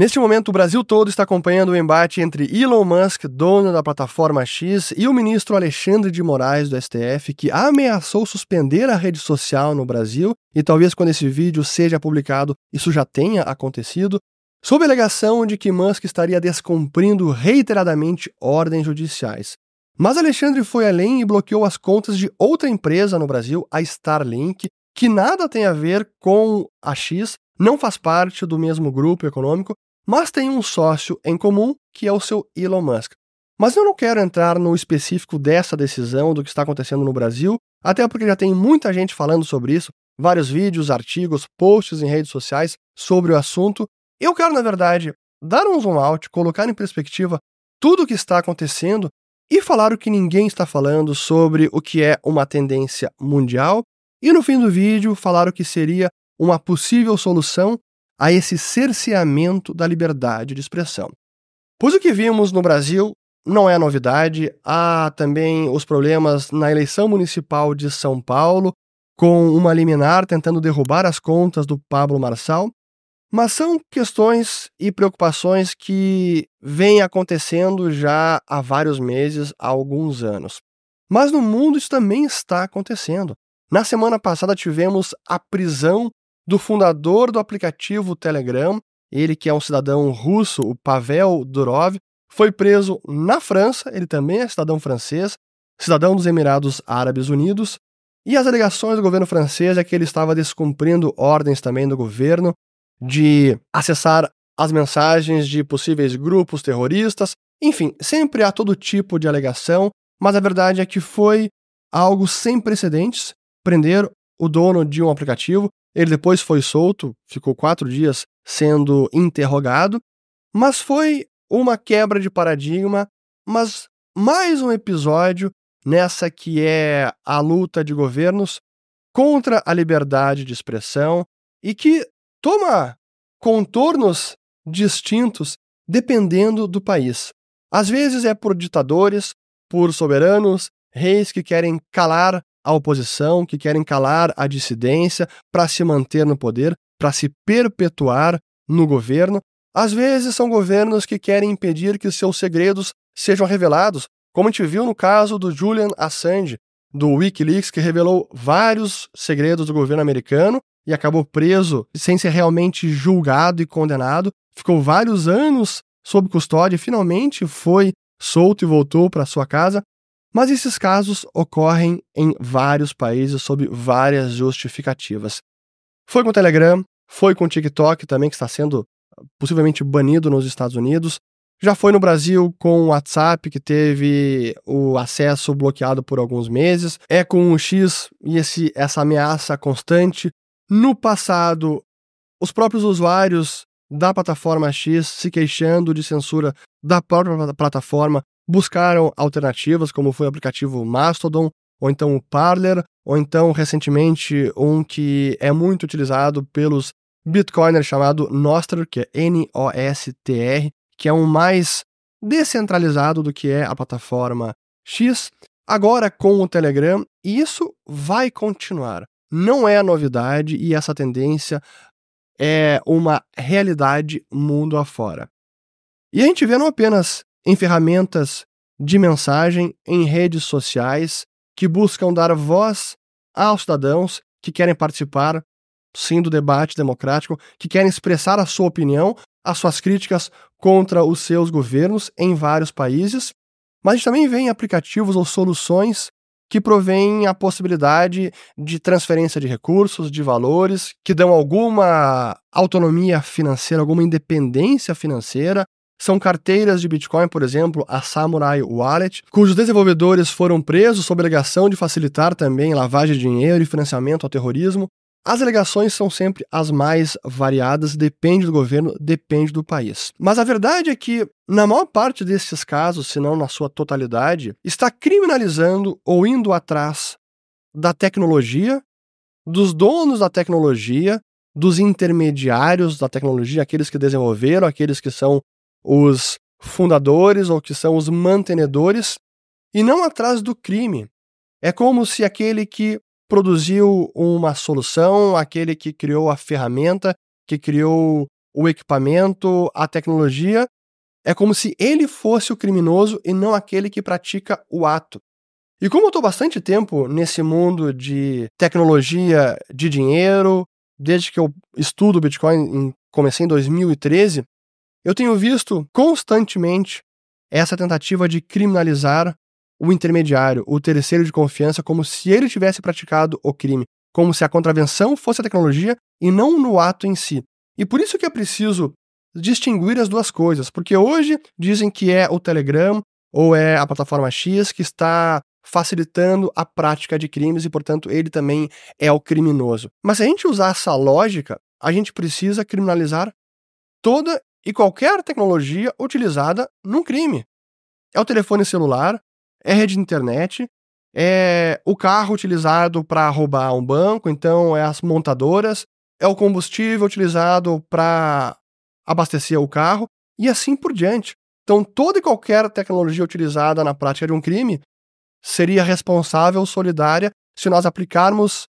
Neste momento, o Brasil todo está acompanhando o embate entre Elon Musk, dono da plataforma X, e o ministro Alexandre de Moraes do STF, que ameaçou suspender a rede social no Brasil, e talvez quando esse vídeo seja publicado, isso já tenha acontecido, sob a alegação de que Musk estaria descumprindo reiteradamente ordens judiciais. Mas Alexandre foi além e bloqueou as contas de outra empresa no Brasil, a Starlink, que nada tem a ver com a X, não faz parte do mesmo grupo econômico mas tem um sócio em comum que é o seu Elon Musk. Mas eu não quero entrar no específico dessa decisão do que está acontecendo no Brasil, até porque já tem muita gente falando sobre isso, vários vídeos, artigos, posts em redes sociais sobre o assunto. Eu quero, na verdade, dar um zoom out, colocar em perspectiva tudo o que está acontecendo e falar o que ninguém está falando sobre o que é uma tendência mundial. E no fim do vídeo, falar o que seria uma possível solução a esse cerceamento da liberdade de expressão. Pois o que vimos no Brasil não é novidade, há também os problemas na eleição municipal de São Paulo, com uma liminar tentando derrubar as contas do Pablo Marçal, mas são questões e preocupações que vêm acontecendo já há vários meses, há alguns anos. Mas no mundo isso também está acontecendo. Na semana passada tivemos a prisão do fundador do aplicativo Telegram, ele que é um cidadão russo, o Pavel Durov, foi preso na França, ele também é cidadão francês, cidadão dos Emirados Árabes Unidos, e as alegações do governo francês é que ele estava descumprindo ordens também do governo de acessar as mensagens de possíveis grupos terroristas. Enfim, sempre há todo tipo de alegação, mas a verdade é que foi algo sem precedentes prender o dono de um aplicativo, ele depois foi solto, ficou quatro dias sendo interrogado, mas foi uma quebra de paradigma, mas mais um episódio nessa que é a luta de governos contra a liberdade de expressão e que toma contornos distintos dependendo do país. Às vezes é por ditadores, por soberanos, reis que querem calar a oposição, que querem calar a dissidência para se manter no poder, para se perpetuar no governo. Às vezes são governos que querem impedir que seus segredos sejam revelados, como a gente viu no caso do Julian Assange, do Wikileaks, que revelou vários segredos do governo americano e acabou preso sem ser realmente julgado e condenado. Ficou vários anos sob custódia, finalmente foi solto e voltou para sua casa. Mas esses casos ocorrem em vários países sob várias justificativas. Foi com o Telegram, foi com o TikTok também, que está sendo ah, possivelmente banido nos Estados Unidos. Já foi no Brasil com o WhatsApp, que teve o acesso bloqueado por alguns meses. É com o X e esse, essa ameaça constante. No passado, os próprios usuários da plataforma X se queixando de censura da própria plataforma buscaram alternativas, como foi o aplicativo Mastodon, ou então o Parler, ou então recentemente um que é muito utilizado pelos Bitcoiners chamado Nostr, que é N-O-S-T-R, que é um mais descentralizado do que é a plataforma X. Agora com o Telegram, e isso vai continuar. Não é novidade e essa tendência é uma realidade mundo afora. E a gente vê não apenas em ferramentas de mensagem, em redes sociais, que buscam dar voz aos cidadãos que querem participar, sim, do debate democrático, que querem expressar a sua opinião, as suas críticas contra os seus governos em vários países. Mas a gente também vem em aplicativos ou soluções que provêm a possibilidade de transferência de recursos, de valores, que dão alguma autonomia financeira, alguma independência financeira são carteiras de Bitcoin, por exemplo, a Samurai Wallet, cujos desenvolvedores foram presos sob alegação de facilitar também lavagem de dinheiro e financiamento ao terrorismo. As alegações são sempre as mais variadas, depende do governo, depende do país. Mas a verdade é que, na maior parte desses casos, se não na sua totalidade, está criminalizando ou indo atrás da tecnologia, dos donos da tecnologia, dos intermediários da tecnologia, aqueles que desenvolveram, aqueles que são os fundadores ou que são os mantenedores, e não atrás do crime. É como se aquele que produziu uma solução, aquele que criou a ferramenta, que criou o equipamento, a tecnologia, é como se ele fosse o criminoso e não aquele que pratica o ato. E como eu estou bastante tempo nesse mundo de tecnologia, de dinheiro, desde que eu estudo Bitcoin, comecei em 2013, eu tenho visto constantemente essa tentativa de criminalizar o intermediário, o terceiro de confiança, como se ele tivesse praticado o crime, como se a contravenção fosse a tecnologia e não no ato em si. E por isso que é preciso distinguir as duas coisas, porque hoje dizem que é o Telegram ou é a plataforma X que está facilitando a prática de crimes e, portanto, ele também é o criminoso. Mas se a gente usar essa lógica, a gente precisa criminalizar toda e qualquer tecnologia utilizada num crime. É o telefone celular, é rede de internet, é o carro utilizado para roubar um banco, então é as montadoras, é o combustível utilizado para abastecer o carro e assim por diante. Então, toda e qualquer tecnologia utilizada na prática de um crime seria responsável solidária se nós aplicarmos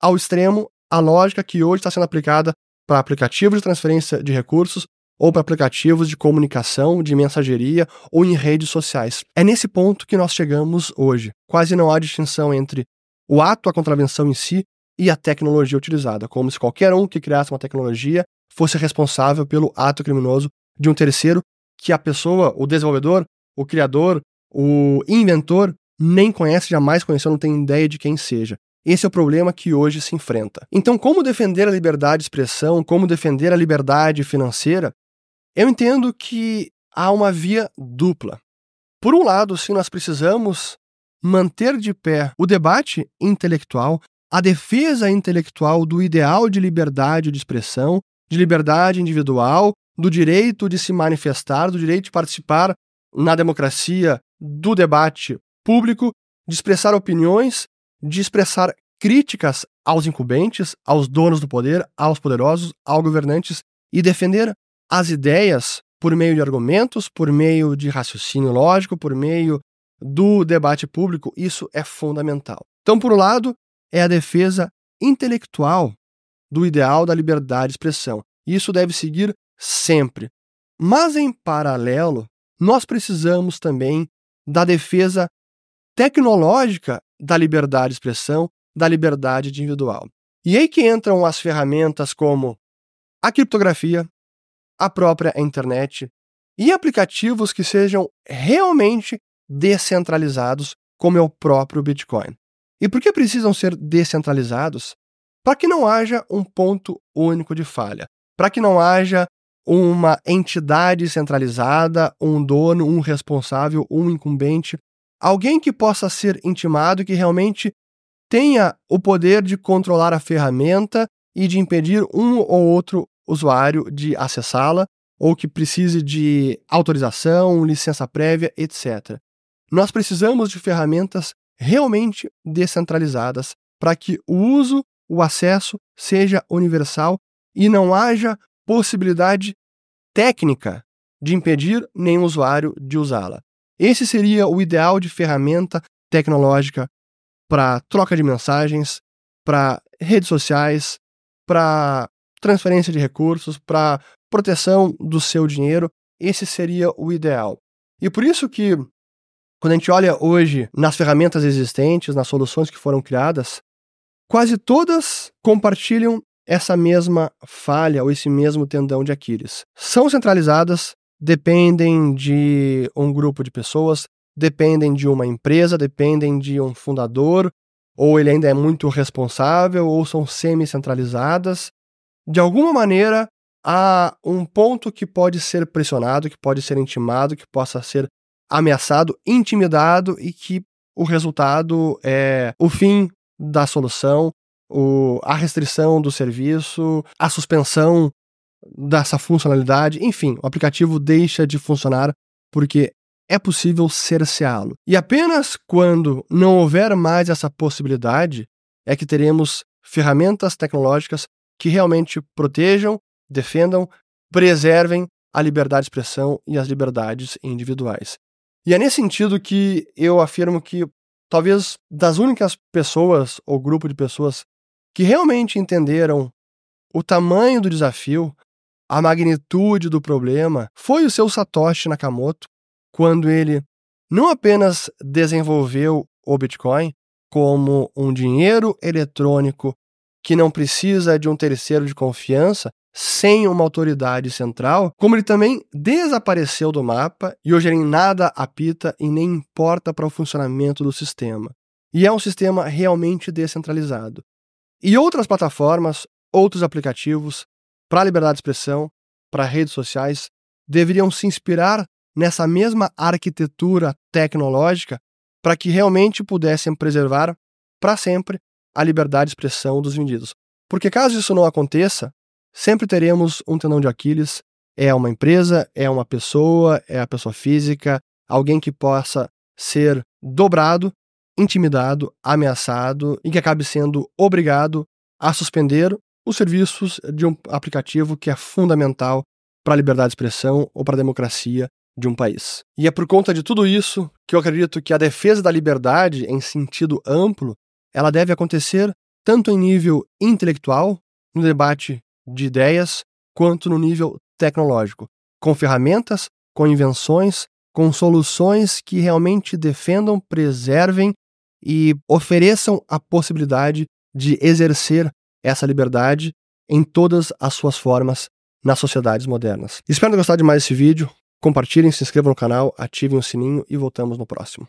ao extremo a lógica que hoje está sendo aplicada para aplicativos de transferência de recursos ou para aplicativos de comunicação, de mensageria ou em redes sociais. É nesse ponto que nós chegamos hoje. Quase não há distinção entre o ato, a contravenção em si e a tecnologia utilizada, como se qualquer um que criasse uma tecnologia fosse responsável pelo ato criminoso de um terceiro que a pessoa, o desenvolvedor, o criador, o inventor nem conhece, jamais conheceu, não tem ideia de quem seja. Esse é o problema que hoje se enfrenta. Então, como defender a liberdade de expressão, como defender a liberdade financeira, eu entendo que há uma via dupla. Por um lado, se nós precisamos manter de pé o debate intelectual, a defesa intelectual do ideal de liberdade de expressão, de liberdade individual, do direito de se manifestar, do direito de participar na democracia do debate público, de expressar opiniões, de expressar críticas aos incumbentes, aos donos do poder, aos poderosos, aos governantes e defender as ideias por meio de argumentos, por meio de raciocínio lógico, por meio do debate público, isso é fundamental. Então, por um lado, é a defesa intelectual do ideal da liberdade de expressão. Isso deve seguir sempre. Mas, em paralelo, nós precisamos também da defesa tecnológica da liberdade de expressão, da liberdade individual. E aí que entram as ferramentas como a criptografia, a própria internet e aplicativos que sejam realmente descentralizados, como é o próprio Bitcoin. E por que precisam ser descentralizados? Para que não haja um ponto único de falha, para que não haja uma entidade centralizada, um dono, um responsável, um incumbente, alguém que possa ser intimado que realmente tenha o poder de controlar a ferramenta e de impedir um ou outro usuário de acessá-la ou que precise de autorização, licença prévia, etc. Nós precisamos de ferramentas realmente descentralizadas para que o uso, o acesso seja universal e não haja possibilidade técnica de impedir nenhum usuário de usá-la. Esse seria o ideal de ferramenta tecnológica para troca de mensagens, para redes sociais, para transferência de recursos, para proteção do seu dinheiro. Esse seria o ideal. E por isso que quando a gente olha hoje nas ferramentas existentes, nas soluções que foram criadas, quase todas compartilham essa mesma falha ou esse mesmo tendão de Aquiles. São centralizadas, dependem de um grupo de pessoas, dependem de uma empresa, dependem de um fundador, ou ele ainda é muito responsável, ou são semi-centralizadas, de alguma maneira, há um ponto que pode ser pressionado, que pode ser intimado, que possa ser ameaçado, intimidado e que o resultado é o fim da solução, o, a restrição do serviço, a suspensão dessa funcionalidade, enfim, o aplicativo deixa de funcionar porque é possível cerceá-lo. E apenas quando não houver mais essa possibilidade é que teremos ferramentas tecnológicas que realmente protejam, defendam, preservem a liberdade de expressão e as liberdades individuais. E é nesse sentido que eu afirmo que talvez das únicas pessoas ou grupo de pessoas que realmente entenderam o tamanho do desafio, a magnitude do problema, foi o seu Satoshi Nakamoto, quando ele não apenas desenvolveu o Bitcoin como um dinheiro eletrônico que não precisa de um terceiro de confiança, sem uma autoridade central, como ele também desapareceu do mapa e hoje ele nada apita e nem importa para o funcionamento do sistema. E é um sistema realmente descentralizado. E outras plataformas, outros aplicativos para liberdade de expressão, para redes sociais, deveriam se inspirar nessa mesma arquitetura tecnológica para que realmente pudessem preservar para sempre a liberdade de expressão dos vendidos. Porque caso isso não aconteça, sempre teremos um tendão de Aquiles. É uma empresa, é uma pessoa, é a pessoa física, alguém que possa ser dobrado, intimidado, ameaçado e que acabe sendo obrigado a suspender os serviços de um aplicativo que é fundamental para a liberdade de expressão ou para a democracia de um país. E é por conta de tudo isso que eu acredito que a defesa da liberdade, em sentido amplo, ela deve acontecer tanto em nível intelectual, no debate de ideias, quanto no nível tecnológico, com ferramentas, com invenções, com soluções que realmente defendam, preservem e ofereçam a possibilidade de exercer essa liberdade em todas as suas formas nas sociedades modernas. Espero ter gostado de mais esse vídeo. Compartilhem, se inscrevam no canal, ativem o sininho e voltamos no próximo.